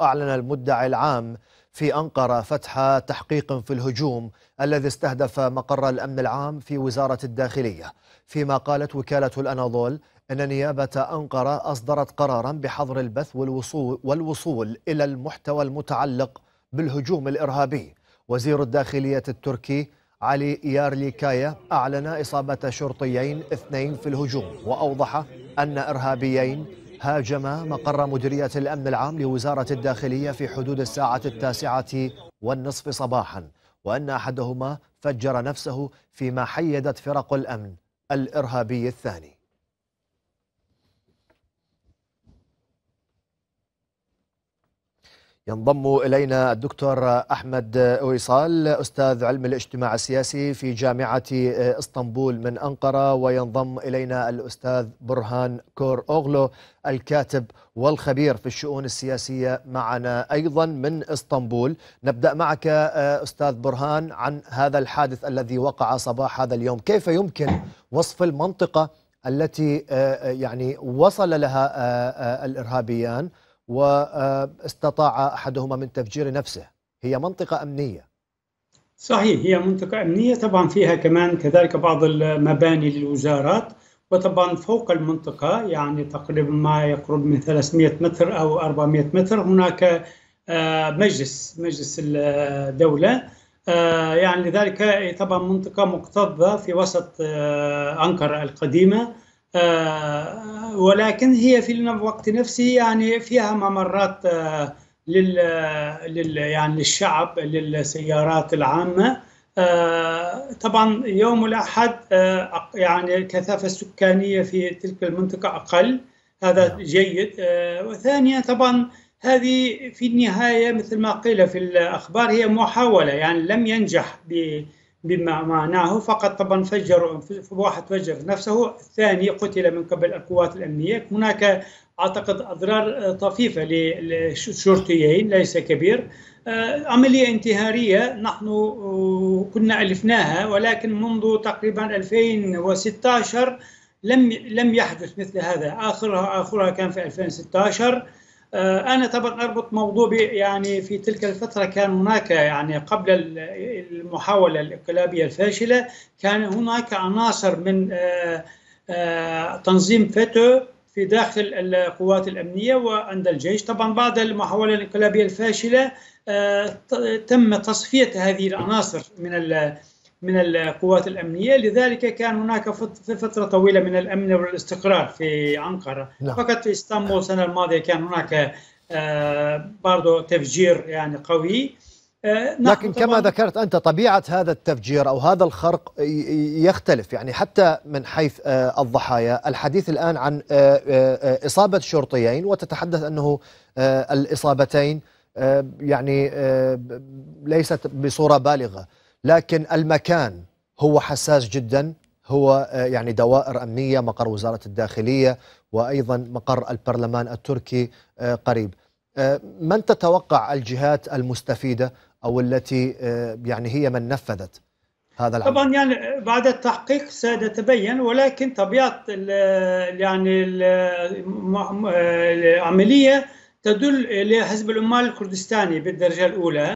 أعلن المدعي العام في أنقرة فتح تحقيق في الهجوم الذي استهدف مقر الأمن العام في وزارة الداخلية فيما قالت وكالة الأناضول أن نيابة أنقرة أصدرت قرارا بحظر البث والوصول, والوصول إلى المحتوى المتعلق بالهجوم الإرهابي وزير الداخلية التركي علي كايا أعلن إصابة شرطيين اثنين في الهجوم وأوضح أن إرهابيين هاجم مقر مديرية الأمن العام لوزارة الداخلية في حدود الساعة التاسعة والنصف صباحا وأن أحدهما فجر نفسه فيما حيدت فرق الأمن الإرهابي الثاني ينضم إلينا الدكتور أحمد ويصال أستاذ علم الاجتماع السياسي في جامعة إسطنبول من أنقرة وينضم إلينا الأستاذ برهان كور أوغلو الكاتب والخبير في الشؤون السياسية معنا أيضا من إسطنبول نبدأ معك أستاذ برهان عن هذا الحادث الذي وقع صباح هذا اليوم كيف يمكن وصف المنطقة التي يعني وصل لها آه، آه، الإرهابيان واستطاع أحدهما من تفجير نفسه هي منطقة أمنية صحيح هي منطقة أمنية طبعا فيها كمان كذلك بعض المباني للوزارات وطبعا فوق المنطقة يعني تقريبا ما يقرب من 300 متر أو 400 متر هناك آه، مجلس مجلس الدولة آه، يعني لذلك طبعا منطقة مكتظة في وسط آه، أنقرة القديمة آه، ولكن هي في الوقت نفسه يعني فيها ممرات آه، لل, آه، لل يعني للشعب للسيارات العامه طبعا يوم الاحد يعني الكثافه السكانيه في تلك المنطقه اقل هذا نعم. جيد وثانيا طبعا هذه في النهايه مثل ما قيل في الاخبار هي محاوله يعني لم ينجح بما معناه فقط طبعا فجر واحد فجر نفسه الثاني قتل من قبل القوات الأمنية هناك أعتقد أضرار طفيفة للشرطيين ليس كبير آه، عملية انتهارية نحن آه، كنا ألفناها ولكن منذ تقريبا 2016 لم لم يحدث مثل هذا آخرها آخرها كان في 2016 آه، انا طبعا اربط موضوع يعني في تلك الفتره كان هناك يعني قبل المحاوله الانقلابيه الفاشله كان هناك عناصر من آه، آه، تنظيم فتو في داخل القوات الامنيه وعند الجيش طبعا بعد المحاوله الانقلابيه الفاشله تم تصفيه هذه العناصر من من القوات الأمنية لذلك كان هناك في فترة طويلة من الأمن والاستقرار في أنقرة لا. نعم. فقط في إسطنبول السنة الماضية كان هناك آه، برضو تفجير يعني قوي آه، نعم، لكن كما ذكرت أنت طبيعة هذا التفجير أو هذا الخرق يختلف يعني حتى من حيث آه، الضحايا الحديث الآن عن إصابة شرطيين وتتحدث أنه الإصابتين يعني ليست بصورة بالغة لكن المكان هو حساس جدا هو آه، يعني دوائر أمنية مقر وزارة الداخلية وأيضا مقر البرلمان التركي آه، قريب آه، من تتوقع الجهات المستفيدة أو التي يعني هي من نفذت هذا العمل؟ طبعا يعني بعد التحقيق سيتبين ولكن طبيعة يعني العملية تدل إلى حزب العمال الكردستاني بالدرجة الأولى